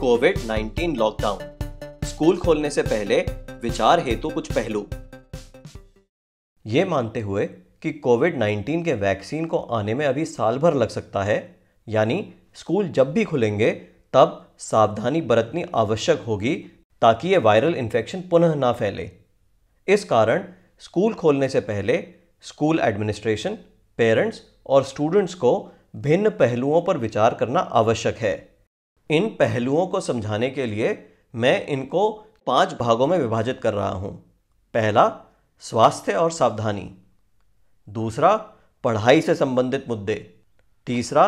Covid 19 lockdown school खोलने से पहले विचार हेतु कुछ पहलू ये मानते हुए कि कोविड 19 के वैक्सीन को आने में अभी साल भर लग सकता है यानी स्कूल जब भी खुलेंगे तब सावधानी बरतनी आवश्यक होगी ताकि ये वायरल इन्फेक्शन पुनः ना फैले इस कारण स्कूल खोलने से पहले स्कूल एडमिनिस्ट्रेशन पेरेंट्स और स्टूडेंट्स को भिन्न पहलुओं पर विचार करना आवश्यक है इन पहलुओं को समझाने के लिए मैं इनको पांच भागों में विभाजित कर रहा हूं पहला स्वास्थ्य और सावधानी दूसरा पढ़ाई से संबंधित मुद्दे तीसरा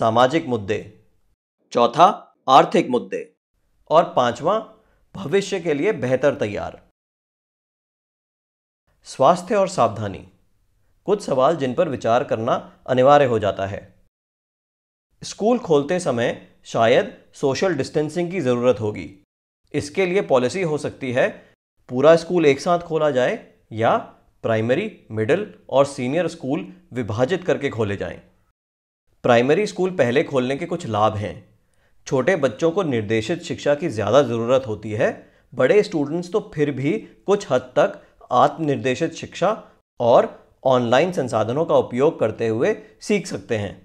सामाजिक मुद्दे चौथा आर्थिक मुद्दे और पांचवा भविष्य के लिए बेहतर तैयार स्वास्थ्य और सावधानी कुछ सवाल जिन पर विचार करना अनिवार्य हो जाता है स्कूल खोलते समय शायद सोशल डिस्टेंसिंग की ज़रूरत होगी इसके लिए पॉलिसी हो सकती है पूरा स्कूल एक साथ खोला जाए या प्राइमरी मिडिल और सीनियर स्कूल विभाजित करके खोले जाएं। प्राइमरी स्कूल पहले खोलने के कुछ लाभ हैं छोटे बच्चों को निर्देशित शिक्षा की ज़्यादा ज़रूरत होती है बड़े स्टूडेंट्स तो फिर भी कुछ हद तक आत्मनिर्देशित शिक्षा और ऑनलाइन संसाधनों का उपयोग करते हुए सीख सकते हैं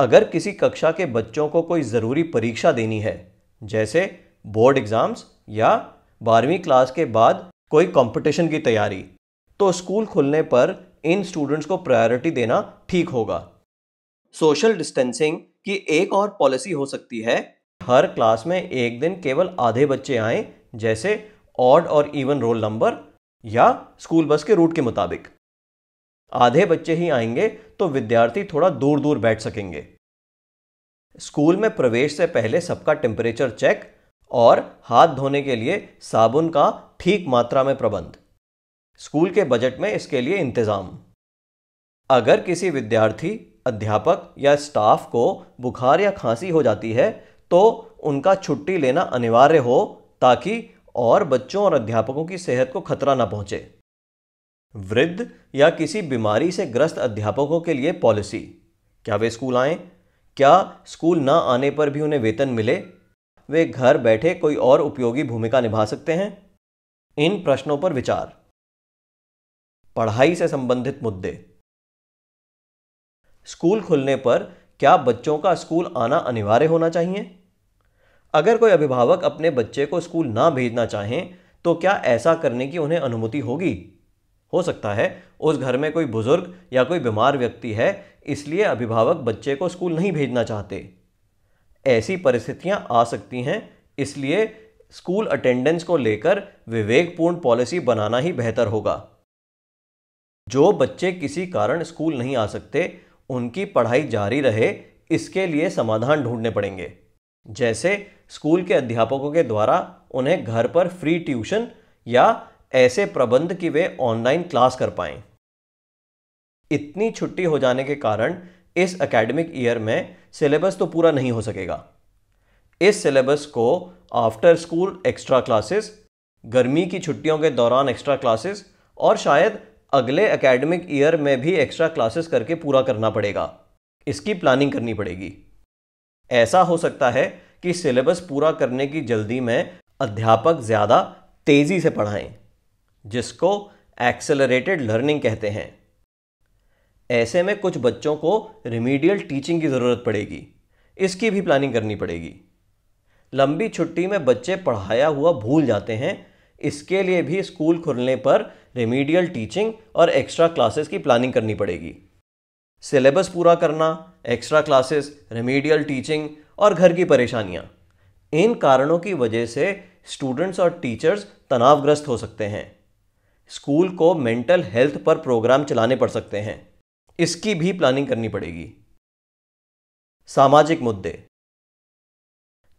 अगर किसी कक्षा के बच्चों को कोई ज़रूरी परीक्षा देनी है जैसे बोर्ड एग्ज़ाम्स या बारहवीं क्लास के बाद कोई कंपटीशन की तैयारी तो स्कूल खुलने पर इन स्टूडेंट्स को प्रायोरिटी देना ठीक होगा सोशल डिस्टेंसिंग की एक और पॉलिसी हो सकती है हर क्लास में एक दिन केवल आधे बच्चे आए जैसे ऑड और इवन रोल नंबर या स्कूल बस के रूट के मुताबिक आधे बच्चे ही आएंगे तो विद्यार्थी थोड़ा दूर दूर बैठ सकेंगे स्कूल में प्रवेश से पहले सबका टेम्परेचर चेक और हाथ धोने के लिए साबुन का ठीक मात्रा में प्रबंध स्कूल के बजट में इसके लिए इंतज़ाम अगर किसी विद्यार्थी अध्यापक या स्टाफ को बुखार या खांसी हो जाती है तो उनका छुट्टी लेना अनिवार्य हो ताकि और बच्चों और अध्यापकों की सेहत को खतरा ना पहुंचे वृद्ध या किसी बीमारी से ग्रस्त अध्यापकों के लिए पॉलिसी क्या वे स्कूल आए क्या स्कूल ना आने पर भी उन्हें वेतन मिले वे घर बैठे कोई और उपयोगी भूमिका निभा सकते हैं इन प्रश्नों पर विचार पढ़ाई से संबंधित मुद्दे स्कूल खुलने पर क्या बच्चों का स्कूल आना अनिवार्य होना चाहिए अगर कोई अभिभावक अपने बच्चे को स्कूल ना भेजना चाहें तो क्या ऐसा करने की उन्हें अनुमति होगी हो सकता है उस घर में कोई बुज़ुर्ग या कोई बीमार व्यक्ति है इसलिए अभिभावक बच्चे को स्कूल नहीं भेजना चाहते ऐसी परिस्थितियां आ सकती हैं इसलिए स्कूल अटेंडेंस को लेकर विवेकपूर्ण पॉलिसी बनाना ही बेहतर होगा जो बच्चे किसी कारण स्कूल नहीं आ सकते उनकी पढ़ाई जारी रहे इसके लिए समाधान ढूंढने पड़ेंगे जैसे स्कूल के अध्यापकों के द्वारा उन्हें घर पर फ्री ट्यूशन या ऐसे प्रबंध कि वे ऑनलाइन क्लास कर पाएं इतनी छुट्टी हो जाने के कारण इस एकेडमिक ईयर में सिलेबस तो पूरा नहीं हो सकेगा इस सिलेबस को आफ्टर स्कूल एक्स्ट्रा क्लासेस गर्मी की छुट्टियों के दौरान एक्स्ट्रा क्लासेस और शायद अगले एकेडमिक ईयर में भी एक्स्ट्रा क्लासेस करके पूरा करना पड़ेगा इसकी प्लानिंग करनी पड़ेगी ऐसा हो सकता है कि सिलेबस पूरा करने की जल्दी में अध्यापक ज़्यादा तेज़ी से पढ़ाएं जिसको एक्सेलरेटेड लर्निंग कहते हैं ऐसे में कुछ बच्चों को रिमीडियल टीचिंग की ज़रूरत पड़ेगी इसकी भी प्लानिंग करनी पड़ेगी लंबी छुट्टी में बच्चे पढ़ाया हुआ भूल जाते हैं इसके लिए भी स्कूल खुलने पर रेमीडियल टीचिंग और एक्स्ट्रा क्लासेस की प्लानिंग करनी पड़ेगी सिलेबस पूरा करना एक्स्ट्रा क्लासेस रेमीडियल टीचिंग और घर की परेशानियाँ इन कारणों की वजह से स्टूडेंट्स और टीचर्स तनावग्रस्त हो सकते हैं स्कूल को मेंटल हेल्थ पर प्रोग्राम चलाने पड़ सकते हैं इसकी भी प्लानिंग करनी पड़ेगी सामाजिक मुद्दे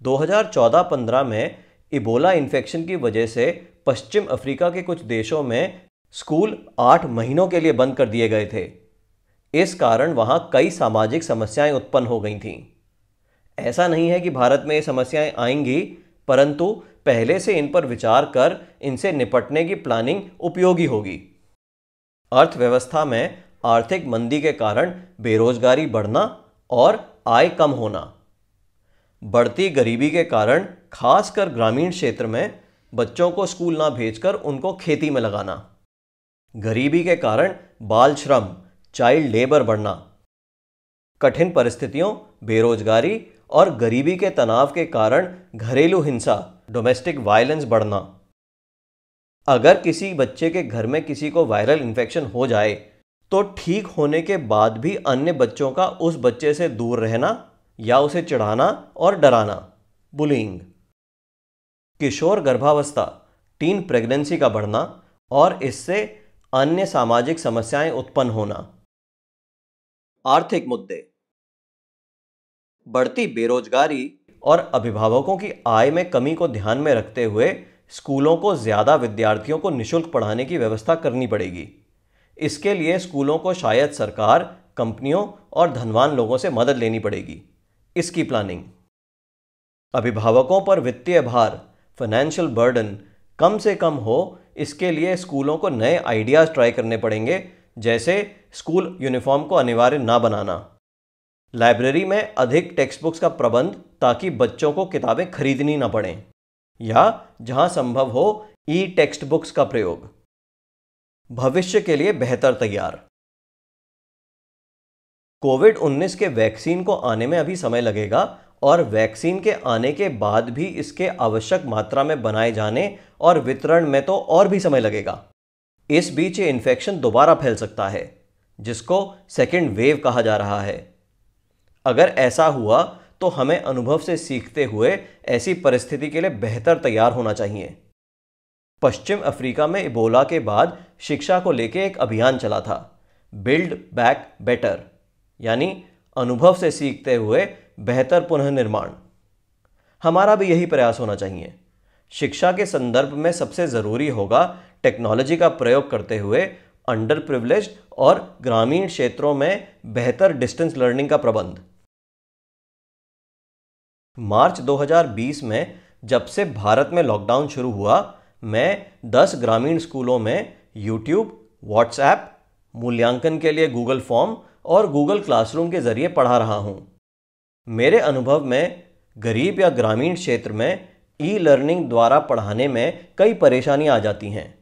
2014-15 में इबोला इन्फेक्शन की वजह से पश्चिम अफ्रीका के कुछ देशों में स्कूल आठ महीनों के लिए बंद कर दिए गए थे इस कारण वहां कई सामाजिक समस्याएं उत्पन्न हो गई थीं ऐसा नहीं है कि भारत में ये समस्याएं आएंगी परंतु पहले से इन पर विचार कर इनसे निपटने की प्लानिंग उपयोगी होगी अर्थव्यवस्था में आर्थिक मंदी के कारण बेरोजगारी बढ़ना और आय कम होना बढ़ती गरीबी के कारण खासकर ग्रामीण क्षेत्र में बच्चों को स्कूल ना भेजकर उनको खेती में लगाना गरीबी के कारण बाल श्रम चाइल्ड लेबर बढ़ना कठिन परिस्थितियों बेरोजगारी और गरीबी के तनाव के कारण घरेलू हिंसा डोमेस्टिक वायलेंस बढ़ना अगर किसी बच्चे के घर में किसी को वायरल इन्फेक्शन हो जाए तो ठीक होने के बाद भी अन्य बच्चों का उस बच्चे से दूर रहना या उसे चिढ़ाना और डराना बुलिंग किशोर गर्भावस्था टीन प्रेगनेंसी का बढ़ना और इससे अन्य सामाजिक समस्याएं उत्पन्न होना आर्थिक मुद्दे बढ़ती बेरोजगारी और अभिभावकों की आय में कमी को ध्यान में रखते हुए स्कूलों को ज़्यादा विद्यार्थियों को निशुल्क पढ़ाने की व्यवस्था करनी पड़ेगी इसके लिए स्कूलों को शायद सरकार कंपनियों और धनवान लोगों से मदद लेनी पड़ेगी इसकी प्लानिंग अभिभावकों पर वित्तीय भार फाइनेंशियल बर्डन कम से कम हो इसके लिए स्कूलों को नए आइडियाज़ ट्राई करने पड़ेंगे जैसे स्कूल यूनिफॉर्म को अनिवार्य ना बनाना लाइब्रेरी में अधिक टेक्स्ट बुक्स का प्रबंध ताकि बच्चों को किताबें खरीदनी ना पड़ें या जहां संभव हो ई टेक्स्ट बुक्स का प्रयोग भविष्य के लिए बेहतर तैयार कोविड 19 के वैक्सीन को आने में अभी समय लगेगा और वैक्सीन के आने के बाद भी इसके आवश्यक मात्रा में बनाए जाने और वितरण में तो और भी समय लगेगा इस बीच ये इन्फेक्शन दोबारा फैल सकता है जिसको सेकेंड वेव कहा जा रहा है अगर ऐसा हुआ तो हमें अनुभव से सीखते हुए ऐसी परिस्थिति के लिए बेहतर तैयार होना चाहिए पश्चिम अफ्रीका में इबोला के बाद शिक्षा को लेकर एक अभियान चला था बिल्ड बैक बेटर यानी अनुभव से सीखते हुए बेहतर पुनर्निर्माण हमारा भी यही प्रयास होना चाहिए शिक्षा के संदर्भ में सबसे ज़रूरी होगा टेक्नोलॉजी का प्रयोग करते हुए अंडर प्रिवलेज और ग्रामीण क्षेत्रों में बेहतर डिस्टेंस लर्निंग का प्रबंध मार्च 2020 में जब से भारत में लॉकडाउन शुरू हुआ मैं 10 ग्रामीण स्कूलों में यूट्यूब व्हाट्सएप मूल्यांकन के लिए गूगल फॉर्म और गूगल क्लासरूम के ज़रिए पढ़ा रहा हूँ मेरे अनुभव में गरीब या ग्रामीण क्षेत्र में ई लर्निंग द्वारा पढ़ाने में कई परेशानियाँ आ जाती हैं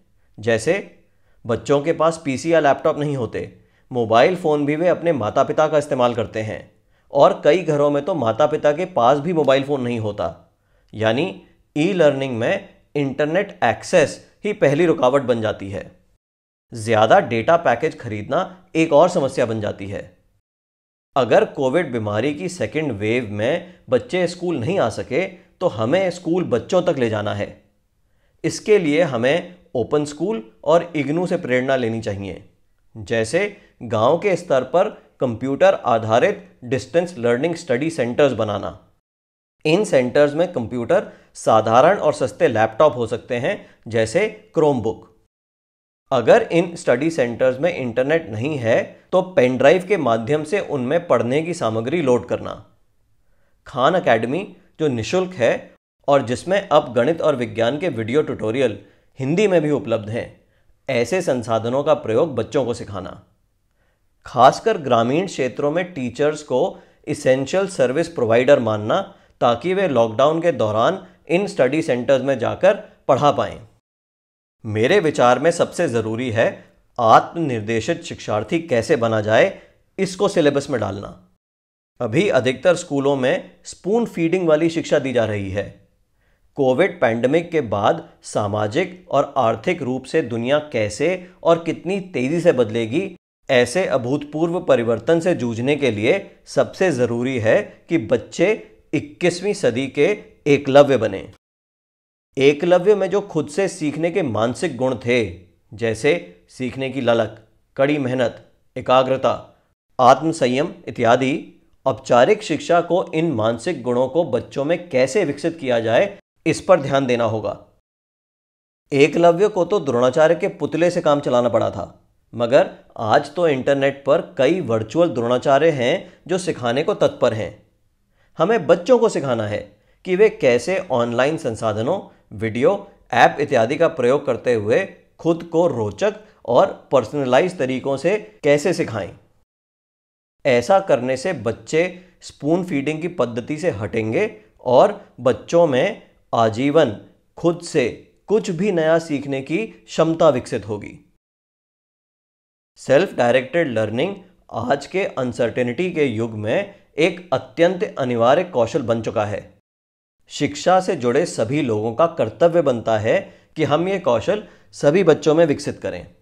जैसे बच्चों के पास पीसी या लैपटॉप नहीं होते मोबाइल फ़ोन भी वे अपने माता पिता का इस्तेमाल करते हैं और कई घरों में तो माता पिता के पास भी मोबाइल फ़ोन नहीं होता यानी ई लर्निंग में इंटरनेट एक्सेस ही पहली रुकावट बन जाती है ज़्यादा डेटा पैकेज खरीदना एक और समस्या बन जाती है अगर कोविड बीमारी की सेकेंड वेव में बच्चे स्कूल नहीं आ सके तो हमें स्कूल बच्चों तक ले जाना है इसके लिए हमें ओपन स्कूल और इग्नू से प्रेरणा लेनी चाहिए जैसे गांव के स्तर पर कंप्यूटर आधारित डिस्टेंस लर्निंग स्टडी सेंटर्स बनाना इन सेंटर्स में कंप्यूटर साधारण और सस्ते लैपटॉप हो सकते हैं जैसे क्रोमबुक अगर इन स्टडी सेंटर्स में इंटरनेट नहीं है तो पेन ड्राइव के माध्यम से उनमें पढ़ने की सामग्री लोड करना खान अकेडमी जो निशुल्क है और जिसमें अब गणित और विज्ञान के वीडियो ट्यूटोरियल हिंदी में भी उपलब्ध हैं ऐसे संसाधनों का प्रयोग बच्चों को सिखाना खासकर ग्रामीण क्षेत्रों में टीचर्स को इसेंशियल सर्विस प्रोवाइडर मानना ताकि वे लॉकडाउन के दौरान इन स्टडी सेंटर्स में जाकर पढ़ा पाए मेरे विचार में सबसे ज़रूरी है आत्मनिर्देशित शिक्षार्थी कैसे बना जाए इसको सिलेबस में डालना अभी अधिकतर स्कूलों में स्पून फीडिंग वाली शिक्षा दी जा रही है कोविड पैंडमिक के बाद सामाजिक और आर्थिक रूप से दुनिया कैसे और कितनी तेज़ी से बदलेगी ऐसे अभूतपूर्व परिवर्तन से जूझने के लिए सबसे ज़रूरी है कि बच्चे 21वीं सदी के एकलव्य बने एकलव्य में जो खुद से सीखने के मानसिक गुण थे जैसे सीखने की ललक कड़ी मेहनत एकाग्रता आत्मसंयम इत्यादि औपचारिक शिक्षा को इन मानसिक गुणों को बच्चों में कैसे विकसित किया जाए इस पर ध्यान देना होगा एकलव्य को तो द्रोणाचार्य के पुतले से काम चलाना पड़ा था मगर आज तो इंटरनेट पर कई वर्चुअल द्रोणाचार्य हैं जो सिखाने को तत्पर हैं हमें बच्चों को सिखाना है कि वे कैसे ऑनलाइन संसाधनों वीडियो ऐप इत्यादि का प्रयोग करते हुए खुद को रोचक और पर्सनलाइज तरीकों से कैसे सिखाएं ऐसा करने से बच्चे स्पून फीडिंग की पद्धति से हटेंगे और बच्चों में आजीवन खुद से कुछ भी नया सीखने की क्षमता विकसित होगी सेल्फ डायरेक्टेड लर्निंग आज के अनसर्टेनिटी के युग में एक अत्यंत अनिवार्य कौशल बन चुका है शिक्षा से जुड़े सभी लोगों का कर्तव्य बनता है कि हम ये कौशल सभी बच्चों में विकसित करें